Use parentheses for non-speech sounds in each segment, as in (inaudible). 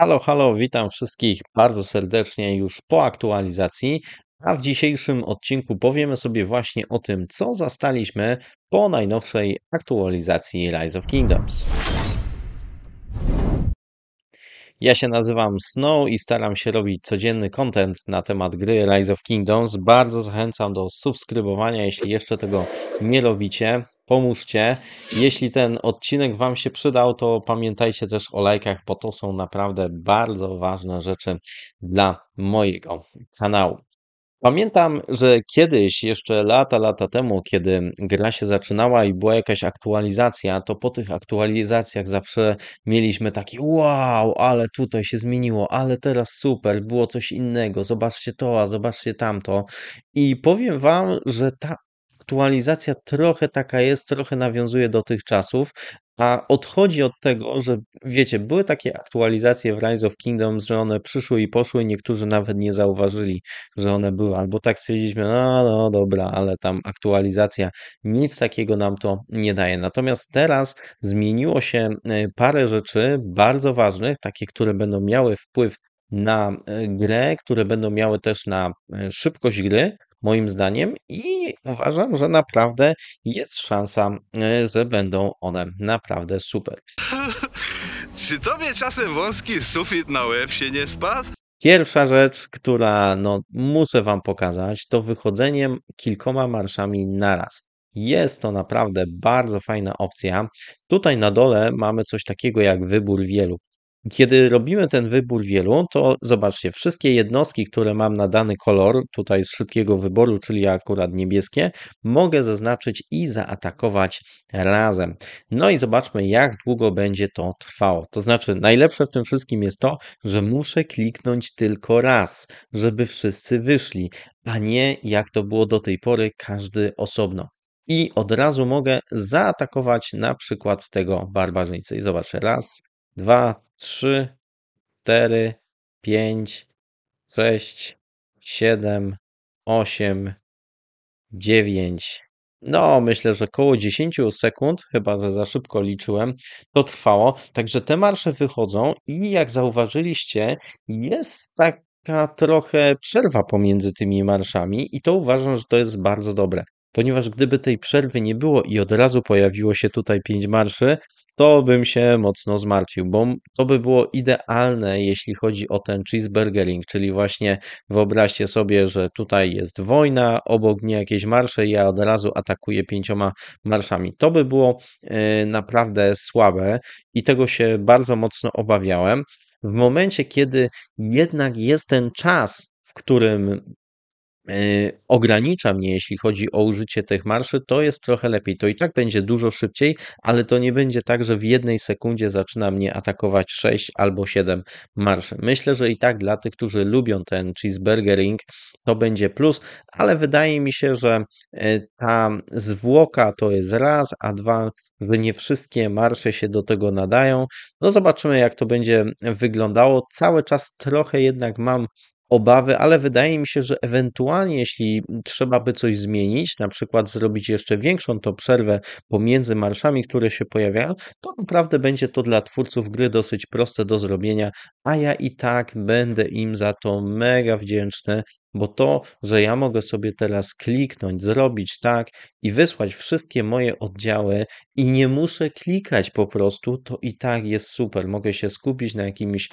Halo, halo, witam wszystkich bardzo serdecznie już po aktualizacji. A w dzisiejszym odcinku powiemy sobie właśnie o tym, co zastaliśmy po najnowszej aktualizacji Rise of Kingdoms. Ja się nazywam Snow i staram się robić codzienny content na temat gry Rise of Kingdoms. Bardzo zachęcam do subskrybowania, jeśli jeszcze tego nie robicie pomóżcie. Jeśli ten odcinek Wam się przydał, to pamiętajcie też o lajkach, bo to są naprawdę bardzo ważne rzeczy dla mojego kanału. Pamiętam, że kiedyś, jeszcze lata, lata temu, kiedy gra się zaczynała i była jakaś aktualizacja, to po tych aktualizacjach zawsze mieliśmy taki wow, ale tutaj się zmieniło, ale teraz super, było coś innego, zobaczcie to, a zobaczcie tamto. I powiem Wam, że ta aktualizacja trochę taka jest, trochę nawiązuje do tych czasów, a odchodzi od tego, że wiecie, były takie aktualizacje w Rise of Kingdoms, że one przyszły i poszły, niektórzy nawet nie zauważyli, że one były, albo tak stwierdziliśmy, no, no dobra, ale tam aktualizacja, nic takiego nam to nie daje. Natomiast teraz zmieniło się e, parę rzeczy bardzo ważnych, takie, które będą miały wpływ na e, grę, które będą miały też na e, szybkość gry, moim zdaniem, i uważam, że naprawdę jest szansa, e, że będą one naprawdę super. (laughs) Czy tobie czasem wąski sufit na łeb się nie spadł? Pierwsza rzecz, która no, muszę Wam pokazać, to wychodzeniem kilkoma marszami naraz. Jest to naprawdę bardzo fajna opcja. Tutaj na dole mamy coś takiego jak wybór wielu. Kiedy robimy ten wybór wielu, to zobaczcie, wszystkie jednostki, które mam na dany kolor, tutaj z szybkiego wyboru, czyli akurat niebieskie, mogę zaznaczyć i zaatakować razem. No i zobaczmy, jak długo będzie to trwało. To znaczy, najlepsze w tym wszystkim jest to, że muszę kliknąć tylko raz, żeby wszyscy wyszli, a nie jak to było do tej pory, każdy osobno i od razu mogę zaatakować na przykład tego barbarzyńcę. I zobaczę, raz, dwa, 3, 4, 5, 6, 7, 8, 9. No, myślę, że około 10 sekund, chyba że za szybko liczyłem, to trwało. Także te marsze wychodzą i jak zauważyliście, jest taka trochę przerwa pomiędzy tymi marszami i to uważam, że to jest bardzo dobre ponieważ gdyby tej przerwy nie było i od razu pojawiło się tutaj pięć marszy, to bym się mocno zmartwił, bo to by było idealne, jeśli chodzi o ten cheeseburgering, czyli właśnie wyobraźcie sobie, że tutaj jest wojna, obok mnie jakieś marsze i ja od razu atakuję pięcioma marszami. To by było e, naprawdę słabe i tego się bardzo mocno obawiałem. W momencie, kiedy jednak jest ten czas, w którym Y, ogranicza mnie, jeśli chodzi o użycie tych marszy, to jest trochę lepiej. To i tak będzie dużo szybciej, ale to nie będzie tak, że w jednej sekundzie zaczyna mnie atakować 6 albo 7 marszy. Myślę, że i tak dla tych, którzy lubią ten cheeseburgering, to będzie plus, ale wydaje mi się, że y, ta zwłoka to jest raz, a dwa, że nie wszystkie marsze się do tego nadają. No zobaczymy, jak to będzie wyglądało. Cały czas trochę jednak mam obawy, ale wydaje mi się, że ewentualnie jeśli trzeba by coś zmienić, na przykład zrobić jeszcze większą tą przerwę pomiędzy marszami, które się pojawiają, to naprawdę będzie to dla twórców gry dosyć proste do zrobienia, a ja i tak będę im za to mega wdzięczny, bo to, że ja mogę sobie teraz kliknąć, zrobić tak i wysłać wszystkie moje oddziały i nie muszę klikać po prostu, to i tak jest super. Mogę się skupić na jakimś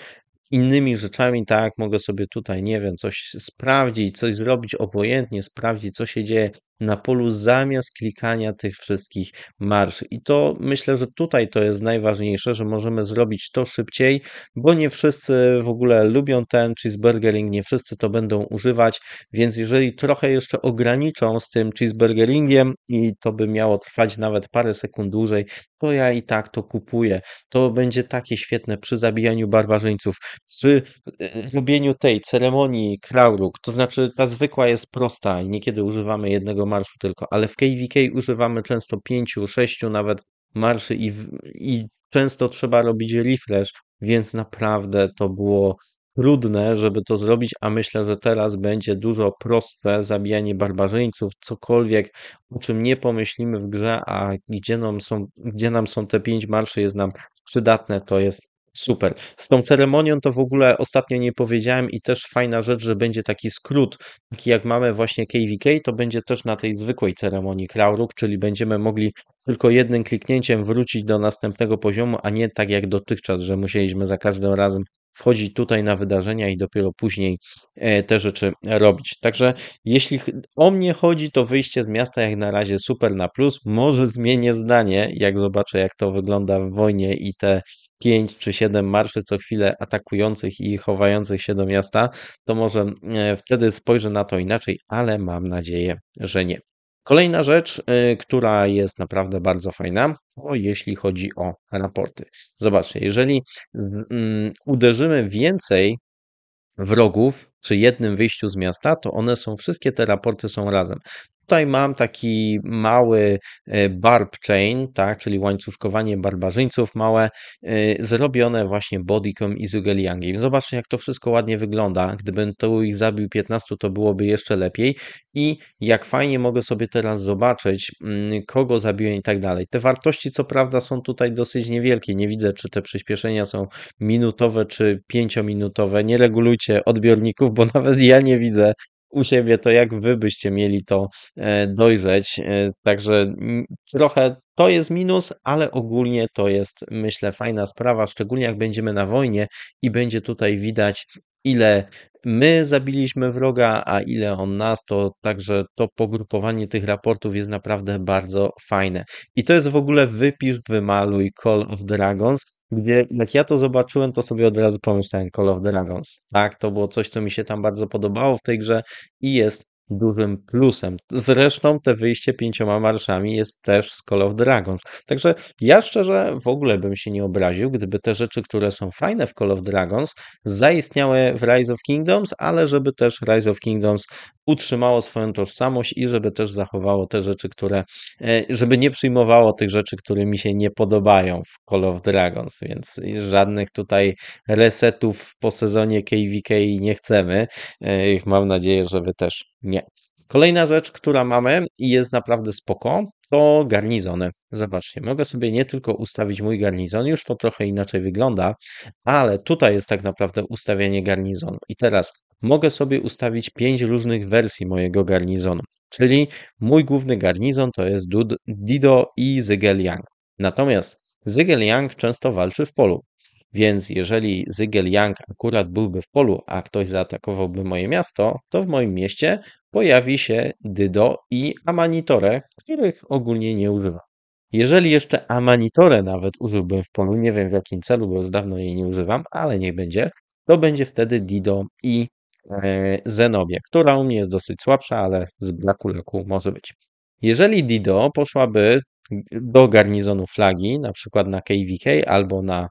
innymi rzeczami, tak, mogę sobie tutaj, nie wiem, coś sprawdzić, coś zrobić obojętnie, sprawdzić, co się dzieje na polu zamiast klikania tych wszystkich marsz. I to myślę, że tutaj to jest najważniejsze, że możemy zrobić to szybciej, bo nie wszyscy w ogóle lubią ten cheeseburgering, nie wszyscy to będą używać, więc jeżeli trochę jeszcze ograniczą z tym cheeseburgeringiem i to by miało trwać nawet parę sekund dłużej, to ja i tak to kupuję. To będzie takie świetne przy zabijaniu barbarzyńców, przy e, robieniu tej ceremonii krauruk, to znaczy ta zwykła jest prosta i niekiedy używamy jednego jednego marszu tylko, ale w KVK używamy często pięciu, sześciu nawet marszy i, i często trzeba robić refresh, więc naprawdę to było trudne, żeby to zrobić, a myślę, że teraz będzie dużo prostsze zabijanie barbarzyńców, cokolwiek, o czym nie pomyślimy w grze, a gdzie nam są, gdzie nam są te pięć marszy, jest nam przydatne, to jest Super. Z tą ceremonią to w ogóle ostatnio nie powiedziałem i też fajna rzecz, że będzie taki skrót, taki jak mamy właśnie KVK, to będzie też na tej zwykłej ceremonii Krauruk, czyli będziemy mogli tylko jednym kliknięciem wrócić do następnego poziomu, a nie tak jak dotychczas, że musieliśmy za każdym razem wchodzić tutaj na wydarzenia i dopiero później e, te rzeczy robić. Także jeśli o mnie chodzi, to wyjście z miasta jak na razie super na plus. Może zmienię zdanie, jak zobaczę, jak to wygląda w wojnie i te pięć czy siedem marszy co chwilę atakujących i chowających się do miasta, to może e, wtedy spojrzę na to inaczej, ale mam nadzieję, że nie. Kolejna rzecz, e, która jest naprawdę bardzo fajna, to jeśli chodzi o raporty. Zobaczcie, jeżeli mm, uderzymy więcej wrogów przy jednym wyjściu z miasta, to one są, wszystkie te raporty są razem. Tutaj mam taki mały e, barb chain, tak, czyli łańcuszkowanie barbarzyńców małe, e, zrobione właśnie bodycom i zugeliangiem. Zobaczcie, jak to wszystko ładnie wygląda. Gdybym tu ich zabił 15, to byłoby jeszcze lepiej. I jak fajnie mogę sobie teraz zobaczyć, mm, kogo zabiłem i tak dalej. Te wartości, co prawda, są tutaj dosyć niewielkie. Nie widzę, czy te przyspieszenia są minutowe, czy pięciominutowe. Nie regulujcie odbiorników, bo (laughs) nawet ja nie widzę, u siebie, to jak wy byście mieli to e, dojrzeć. E, także mm, trochę to jest minus, ale ogólnie to jest, myślę, fajna sprawa, szczególnie jak będziemy na wojnie i będzie tutaj widać, ile my zabiliśmy wroga, a ile on nas, to także to pogrupowanie tych raportów jest naprawdę bardzo fajne. I to jest w ogóle wypisz, wymaluj Call of Dragons, gdzie jak ja to zobaczyłem, to sobie od razu pomyślałem Call of Dragons. Tak, to było coś, co mi się tam bardzo podobało w tej grze i jest dużym plusem. Zresztą te wyjście pięcioma marszami jest też z Call of Dragons. Także ja szczerze w ogóle bym się nie obraził, gdyby te rzeczy, które są fajne w Call of Dragons, zaistniały w Rise of Kingdoms, ale żeby też Rise of Kingdoms utrzymało swoją tożsamość i żeby też zachowało te rzeczy, które, e, żeby nie przyjmowało tych rzeczy, które mi się nie podobają w Call of Dragons, więc żadnych tutaj resetów po sezonie KVK nie chcemy. E, mam nadzieję, że wy też nie. Kolejna rzecz, która mamy i jest naprawdę spoko, to garnizony. Zobaczcie, mogę sobie nie tylko ustawić mój garnizon, już to trochę inaczej wygląda, ale tutaj jest tak naprawdę ustawienie garnizonu. I teraz mogę sobie ustawić pięć różnych wersji mojego garnizonu, czyli mój główny garnizon to jest Dido i Zygel Yang. Natomiast Zygel Yang często walczy w polu, więc jeżeli Zygiel Young akurat byłby w polu, a ktoś zaatakowałby moje miasto, to w moim mieście pojawi się Dydo i Amanitore, których ogólnie nie używam. Jeżeli jeszcze Amanitore nawet użyłbym w polu, nie wiem w jakim celu, bo już dawno jej nie używam, ale niech będzie, to będzie wtedy Dido i e, Zenobie, która u mnie jest dosyć słabsza, ale z braku leku może być. Jeżeli Dido poszłaby do garnizonu flagi, na przykład na KVK albo na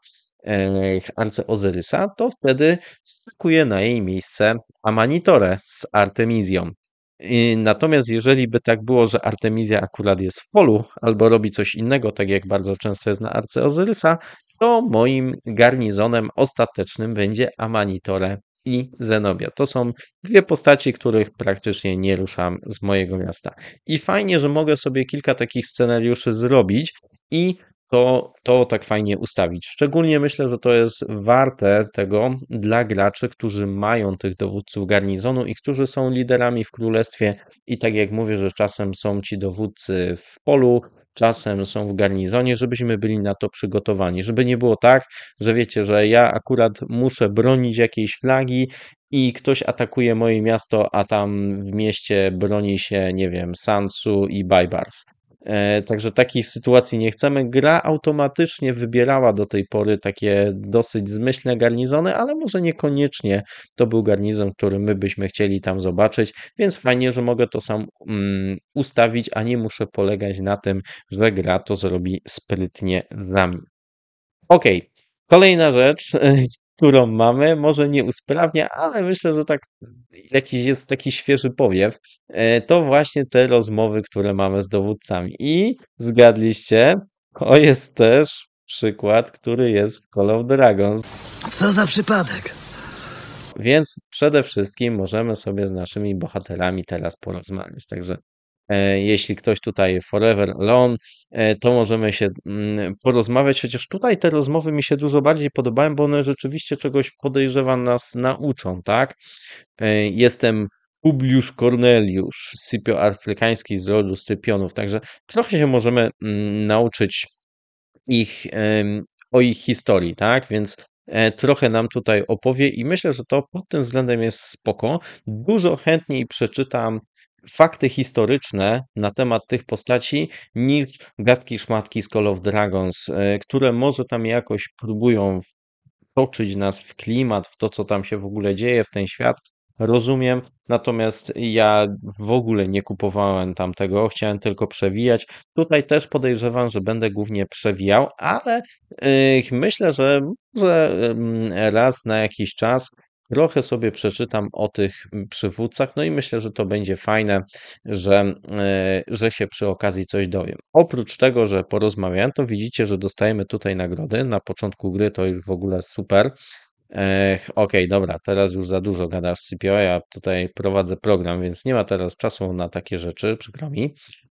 arce Ozyrysa, to wtedy wskakuje na jej miejsce Amanitore z Artemizją. Natomiast jeżeli by tak było, że Artemizja akurat jest w polu albo robi coś innego, tak jak bardzo często jest na arce Ozyrysa, to moim garnizonem ostatecznym będzie Amanitore i Zenobia. To są dwie postaci, których praktycznie nie ruszam z mojego miasta. I fajnie, że mogę sobie kilka takich scenariuszy zrobić i to, to tak fajnie ustawić. Szczególnie myślę, że to jest warte tego dla graczy, którzy mają tych dowódców garnizonu i którzy są liderami w królestwie. I tak jak mówię, że czasem są ci dowódcy w polu, czasem są w garnizonie, żebyśmy byli na to przygotowani. Żeby nie było tak, że wiecie, że ja akurat muszę bronić jakiejś flagi i ktoś atakuje moje miasto, a tam w mieście broni się, nie wiem, Sansu i Baybars. E, także takich sytuacji nie chcemy. Gra automatycznie wybierała do tej pory takie dosyć zmyślne garnizony, ale może niekoniecznie to był garnizon, który my byśmy chcieli tam zobaczyć, więc fajnie, że mogę to sam um, ustawić, a nie muszę polegać na tym, że gra to zrobi sprytnie za mnie. Okej, okay. Kolejna rzecz, (laughs) którą mamy, może nie usprawnia, ale myślę, że tak jakiś jest taki świeży powiew, e, to właśnie te rozmowy, które mamy z dowódcami. I zgadliście, to jest też przykład, który jest w Call of Dragons. Co za przypadek! Więc przede wszystkim możemy sobie z naszymi bohaterami teraz porozmawiać. Także E, jeśli ktoś tutaj forever alone, e, to możemy się mm, porozmawiać. Chociaż tutaj te rozmowy mi się dużo bardziej podobają, bo one rzeczywiście czegoś podejrzewam nas nauczą, tak? E, jestem Publiusz Corneliusz, Sypio afrykański z rodu Scypionów, także trochę się możemy mm, nauczyć ich, o ich historii, tak? Więc trochę nam tutaj opowie i myślę, że to pod tym względem jest spoko. Dużo chętniej przeczytam fakty historyczne na temat tych postaci niż gadki szmatki z Call of Dragons, e, które może tam jakoś próbują toczyć nas w klimat, w to, co tam się w ogóle dzieje, w ten świat. Rozumiem, natomiast ja w ogóle nie kupowałem tamtego, chciałem tylko przewijać. Tutaj też podejrzewam, że będę głównie przewijał, ale e, myślę, że może raz na jakiś czas Trochę sobie przeczytam o tych mm, przywódcach, no i myślę, że to będzie fajne, że, e, że się przy okazji coś dowiem. Oprócz tego, że porozmawiam, to widzicie, że dostajemy tutaj nagrody. Na początku gry to już w ogóle super. Ech, ok, dobra, teraz już za dużo gadasz CPO, ja tutaj prowadzę program, więc nie ma teraz czasu na takie rzeczy, przykro mi.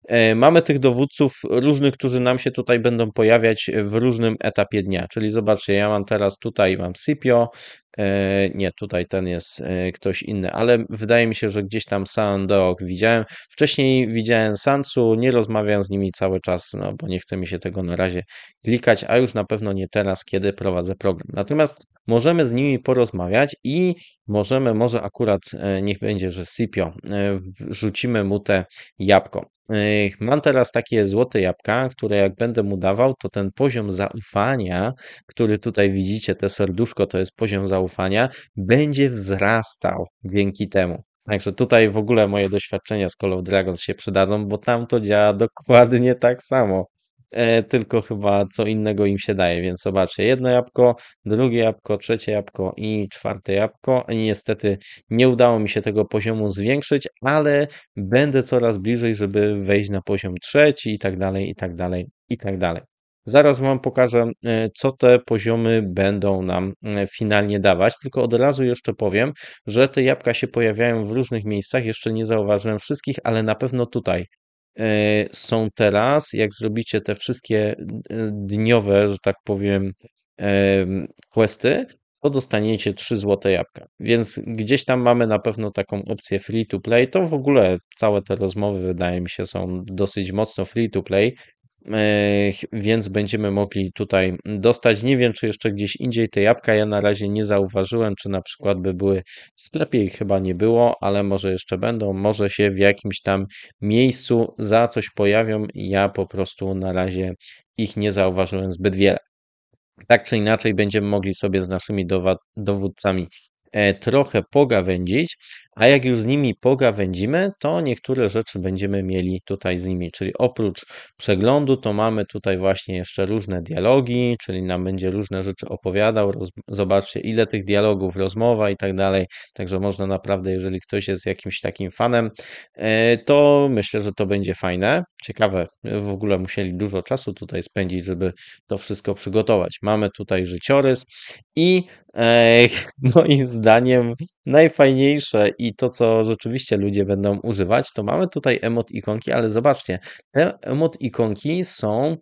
E, mamy tych dowódców różnych, którzy nam się tutaj będą pojawiać w różnym etapie dnia. Czyli zobaczcie, ja mam teraz tutaj mam CPO, E, nie, tutaj ten jest e, ktoś inny, ale wydaje mi się, że gdzieś tam Sandok widziałem. Wcześniej widziałem Sansu, nie rozmawiam z nimi cały czas, no bo nie chce mi się tego na razie klikać, a już na pewno nie teraz, kiedy prowadzę program. Natomiast możemy z nimi porozmawiać i możemy, może akurat e, niech będzie, że Sipio, rzucimy mu te jabłko. Mam teraz takie złote jabłka, które jak będę mu dawał, to ten poziom zaufania, który tutaj widzicie, te serduszko, to jest poziom zaufania zaufania będzie wzrastał dzięki temu. Także tutaj w ogóle moje doświadczenia z Call of Dragons się przydadzą, bo tam to działa (laughs) dokładnie tak samo. E, tylko chyba co innego im się daje, więc zobaczcie, jedno jabłko, drugie jabłko, trzecie jabłko i czwarte jabłko. I niestety nie udało mi się tego poziomu zwiększyć, ale będę coraz bliżej, żeby wejść na poziom trzeci i tak dalej, i tak dalej, i tak dalej. Zaraz Wam pokażę, e, co te poziomy będą nam e, finalnie dawać, tylko od razu jeszcze powiem, że te jabłka się pojawiają w różnych miejscach, jeszcze nie zauważyłem wszystkich, ale na pewno tutaj e, są teraz. Jak zrobicie te wszystkie dniowe, że tak powiem, questy, to dostaniecie 3 złote jabłka. Więc gdzieś tam mamy na pewno taką opcję free to play. To w ogóle całe te rozmowy, wydaje mi się, są dosyć mocno free to play. E, więc będziemy mogli tutaj dostać. Nie wiem, czy jeszcze gdzieś indziej te jabłka ja na razie nie zauważyłem, czy na przykład by były w sklepie ich chyba nie było, ale może jeszcze będą, może się w jakimś tam miejscu za coś pojawią. Ja po prostu na razie ich nie zauważyłem zbyt wiele. Tak czy inaczej będziemy mogli sobie z naszymi dowódcami E, trochę pogawędzić, a jak już z nimi pogawędzimy, to niektóre rzeczy będziemy mieli tutaj z nimi, czyli oprócz przeglądu, to mamy tutaj właśnie jeszcze różne dialogi, czyli nam będzie różne rzeczy opowiadał, roz... zobaczcie ile tych dialogów, rozmowa i tak dalej, także można naprawdę, jeżeli ktoś jest jakimś takim fanem, e, to myślę, że to będzie fajne, ciekawe, w ogóle musieli dużo czasu tutaj spędzić, żeby to wszystko przygotować. Mamy tutaj życiorys i (laughs) moim zdaniem najfajniejsze i to, co rzeczywiście ludzie będą używać, to mamy tutaj emot ikonki, ale zobaczcie, te emot ikonki są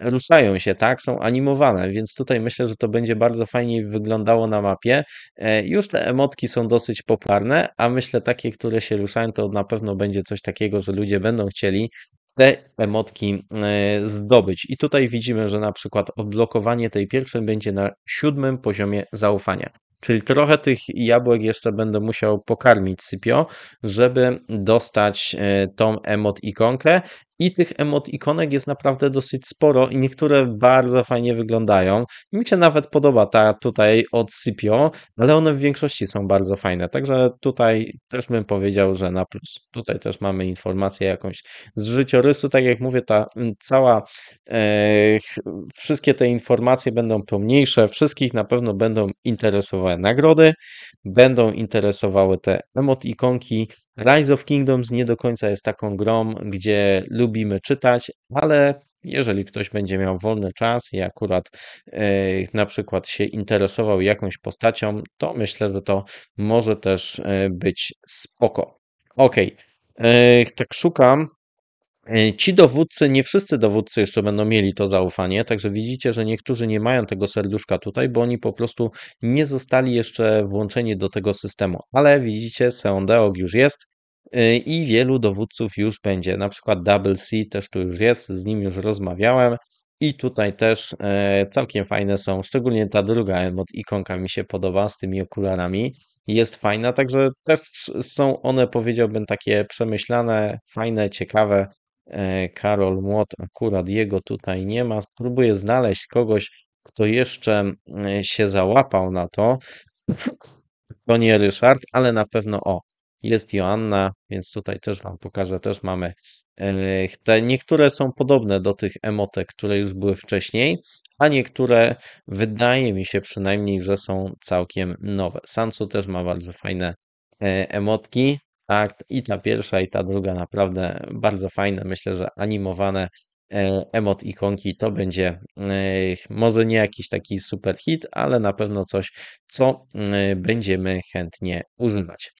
ruszają się, tak? Są animowane, więc tutaj myślę, że to będzie bardzo fajnie wyglądało na mapie. E, już te emotki są dosyć popularne, a myślę takie, które się ruszają, to na pewno będzie coś takiego, że ludzie będą chcieli te emotki e, zdobyć. I tutaj widzimy, że na przykład odblokowanie tej pierwszej będzie na siódmym poziomie zaufania. Czyli trochę tych jabłek jeszcze będę musiał pokarmić Sypio, żeby dostać e, tą emot ikonkę i tych emot ikonek jest naprawdę dosyć sporo i niektóre bardzo fajnie wyglądają. Mi się nawet podoba ta tutaj od ale one w większości są bardzo fajne. Także tutaj też bym powiedział, że na plus. Tutaj też mamy informację jakąś z życiorysu. Tak jak mówię, ta cała, e, wszystkie te informacje będą pełniejsze. Wszystkich na pewno będą interesowały nagrody, będą interesowały te emot ikonki. Rise of Kingdoms nie do końca jest taką grą, gdzie ludzie lubimy czytać, ale jeżeli ktoś będzie miał wolny czas i akurat e, na przykład się interesował jakąś postacią, to myślę, że to może też e, być spoko. Ok, e, tak szukam. Ci dowódcy, nie wszyscy dowódcy jeszcze będą mieli to zaufanie, także widzicie, że niektórzy nie mają tego serduszka tutaj, bo oni po prostu nie zostali jeszcze włączeni do tego systemu. Ale widzicie, Seondeog już jest, Y, i wielu dowódców już będzie. Na przykład Double C też tu już jest, z nim już rozmawiałem. I tutaj też y, całkiem fajne są, szczególnie ta druga mod ikonka mi się podoba z tymi okularami. Jest fajna, także też są one, powiedziałbym, takie przemyślane, fajne, ciekawe. Y, Karol Młot, akurat jego tutaj nie ma. Próbuję znaleźć kogoś, kto jeszcze się załapał na to. To nie Ryszard, ale na pewno o jest Joanna, więc tutaj też Wam pokażę, też mamy. E, te niektóre są podobne do tych emotek, które już były wcześniej, a niektóre wydaje mi się przynajmniej, że są całkiem nowe. Sansu też ma bardzo fajne e, emotki, tak, i ta pierwsza, i ta druga naprawdę bardzo fajne. Myślę, że animowane e, emot ikonki to będzie może nie jakiś taki super hit, ale na pewno coś, co będziemy chętnie używać.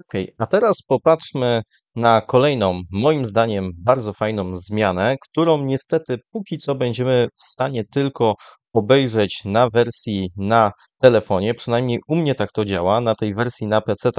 OK, a teraz popatrzmy na kolejną, moim zdaniem, bardzo fajną zmianę, którą niestety póki co będziemy w stanie tylko obejrzeć na wersji na telefonie, przynajmniej u mnie tak to działa, na tej wersji na PC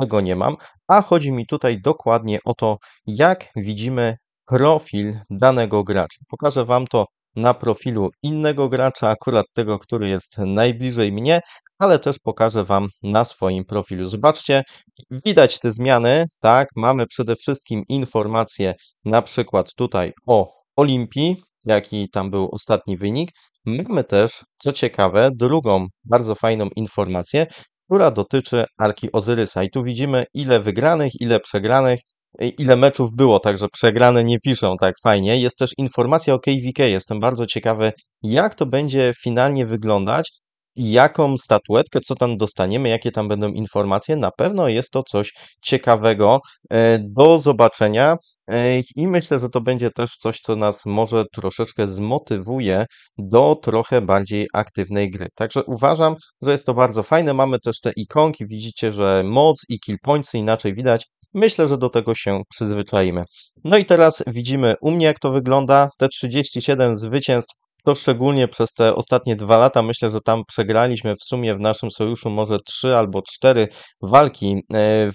tego nie mam, a chodzi mi tutaj dokładnie o to, jak widzimy profil danego gracza. Pokażę Wam to na profilu innego gracza, akurat tego, który jest najbliżej mnie, ale też pokażę Wam na swoim profilu. Zobaczcie, widać te zmiany, tak? Mamy przede wszystkim informacje na przykład tutaj o Olimpii, jaki tam był ostatni wynik. Mamy też, co ciekawe, drugą bardzo fajną informację, która dotyczy Arki Ozyrysa. I tu widzimy, ile wygranych, ile przegranych, ile meczów było, także przegrane nie piszą tak fajnie. Jest też informacja o KVK, jestem bardzo ciekawy, jak to będzie finalnie wyglądać i jaką statuetkę, co tam dostaniemy, jakie tam będą informacje. Na pewno jest to coś ciekawego e, do zobaczenia e, i myślę, że to będzie też coś, co nas może troszeczkę zmotywuje do trochę bardziej aktywnej gry. Także uważam, że jest to bardzo fajne. Mamy też te ikonki, widzicie, że moc i kill points inaczej widać. Myślę, że do tego się przyzwyczaimy. No i teraz widzimy u mnie, jak to wygląda. Te 37 zwycięstw to szczególnie przez te ostatnie dwa lata, myślę, że tam przegraliśmy w sumie w naszym sojuszu może trzy albo cztery walki e,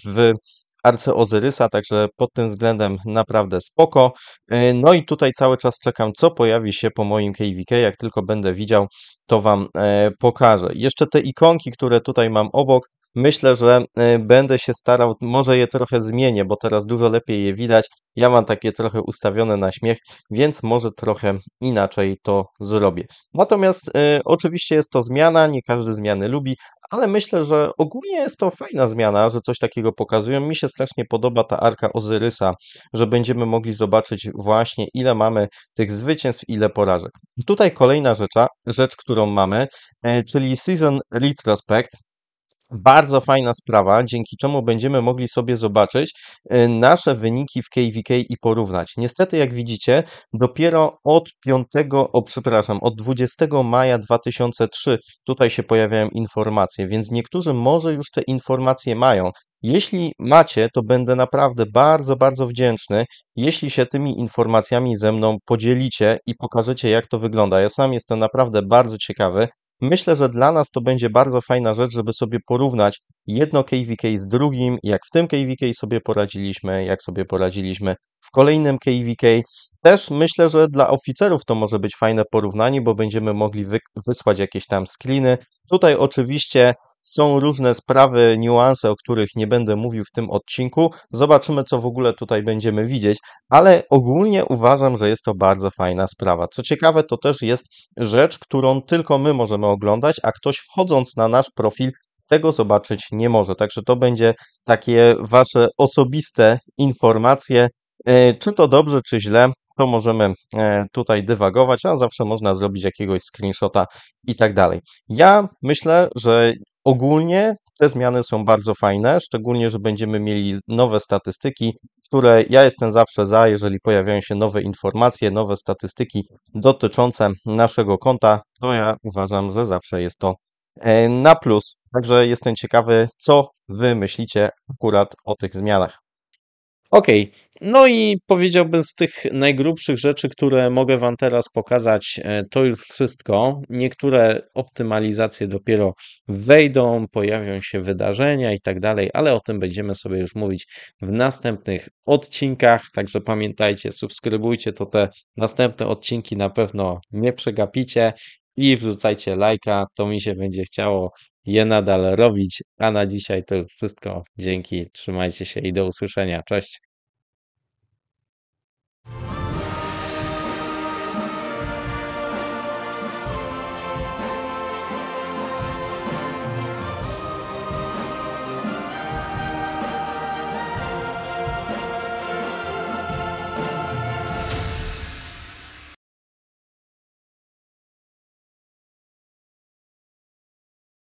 w Arce Ozyrysa, także pod tym względem naprawdę spoko. E, no i tutaj cały czas czekam, co pojawi się po moim KVK. Jak tylko będę widział, to Wam e, pokażę. Jeszcze te ikonki, które tutaj mam obok, Myślę, że y, będę się starał, może je trochę zmienię, bo teraz dużo lepiej je widać. Ja mam takie trochę ustawione na śmiech, więc może trochę inaczej to zrobię. Natomiast y, oczywiście jest to zmiana, nie każdy zmiany lubi, ale myślę, że ogólnie jest to fajna zmiana, że coś takiego pokazują. Mi się strasznie podoba ta arka Ozyrysa, że będziemy mogli zobaczyć właśnie ile mamy tych zwycięstw, ile porażek. Tutaj kolejna rzecz, rzecz którą mamy, y, czyli Season Retrospect. Bardzo fajna sprawa, dzięki czemu będziemy mogli sobie zobaczyć y, nasze wyniki w KVK i porównać. Niestety, jak widzicie, dopiero od 5, o, przepraszam, od 20 maja 2003 tutaj się pojawiają informacje, więc niektórzy może już te informacje mają. Jeśli macie, to będę naprawdę bardzo, bardzo wdzięczny, jeśli się tymi informacjami ze mną podzielicie i pokażecie, jak to wygląda. Ja sam jestem naprawdę bardzo ciekawy, Myślę, że dla nas to będzie bardzo fajna rzecz, żeby sobie porównać jedno KVK z drugim, jak w tym KVK sobie poradziliśmy, jak sobie poradziliśmy w kolejnym KVK. Też myślę, że dla oficerów to może być fajne porównanie, bo będziemy mogli wy wysłać jakieś tam screeny. Tutaj oczywiście są różne sprawy, niuanse, o których nie będę mówił w tym odcinku. Zobaczymy, co w ogóle tutaj będziemy widzieć, ale ogólnie uważam, że jest to bardzo fajna sprawa. Co ciekawe, to też jest rzecz, którą tylko my możemy oglądać, a ktoś wchodząc na nasz profil tego zobaczyć nie może. Także to będzie takie wasze osobiste informacje. E, czy to dobrze, czy źle, to możemy e, tutaj dywagować, a zawsze można zrobić jakiegoś screenshota i tak dalej. Ja myślę, że Ogólnie te zmiany są bardzo fajne, szczególnie, że będziemy mieli nowe statystyki, które ja jestem zawsze za, jeżeli pojawiają się nowe informacje, nowe statystyki dotyczące naszego konta, to ja uważam, że zawsze jest to e, na plus. Także jestem ciekawy, co Wy myślicie akurat o tych zmianach. Okej, no i powiedziałbym z tych najgrubszych rzeczy, które mogę Wam teraz pokazać, e, to już wszystko. Niektóre optymalizacje dopiero wejdą, pojawią się wydarzenia i tak dalej, ale o tym będziemy sobie już mówić w następnych odcinkach. Także pamiętajcie, subskrybujcie, to te następne odcinki na pewno nie przegapicie i wrzucajcie lajka, to mi się będzie chciało je nadal robić. A na dzisiaj to już wszystko. Dzięki, trzymajcie się i do usłyszenia. Cześć.